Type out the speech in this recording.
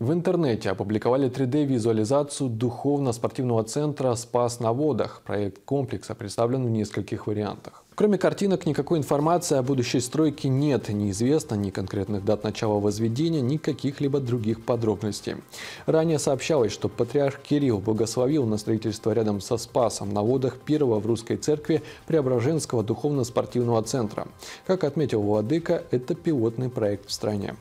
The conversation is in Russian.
В интернете опубликовали 3D-визуализацию духовно-спортивного центра «Спас на водах». Проект комплекса представлен в нескольких вариантах. Кроме картинок, никакой информации о будущей стройке нет. Неизвестно ни конкретных дат начала возведения, ни каких-либо других подробностей. Ранее сообщалось, что патриарх Кирилл благословил на строительство рядом со Спасом на водах первого в русской церкви Преображенского духовно-спортивного центра. Как отметил Владыка, это пилотный проект в стране.